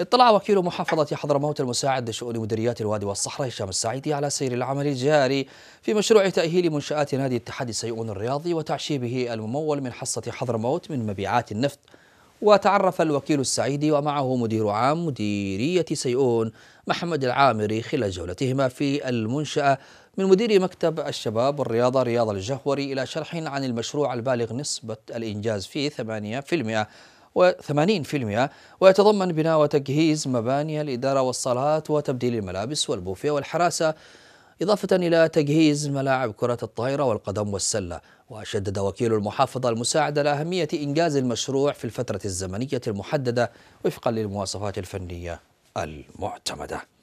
اطلع وكيل محافظة حضرموت المساعد لشؤون مديريات الوادي والصحراء هشام السعيدي على سير العمل الجاري في مشروع تأهيل منشآت نادي اتحاد سيئون الرياضي وتعشيبه الممول من حصة حضرموت من مبيعات النفط وتعرف الوكيل السعيدي ومعه مدير عام مديرية سيئون محمد العامري خلال جولتهما في المنشأة من مدير مكتب الشباب والرياضة رياض الجهوري إلى شرح عن المشروع البالغ نسبة الإنجاز فيه 8% و80% ويتضمن بناء وتجهيز مباني الإدارة والصلاة وتبديل الملابس والبوفيه والحراسة إضافة إلى تجهيز ملاعب كرة الطائرة والقدم والسلة وشدد وكيل المحافظة المساعد على أهمية إنجاز المشروع في الفترة الزمنية المحددة وفقا للمواصفات الفنية المعتمدة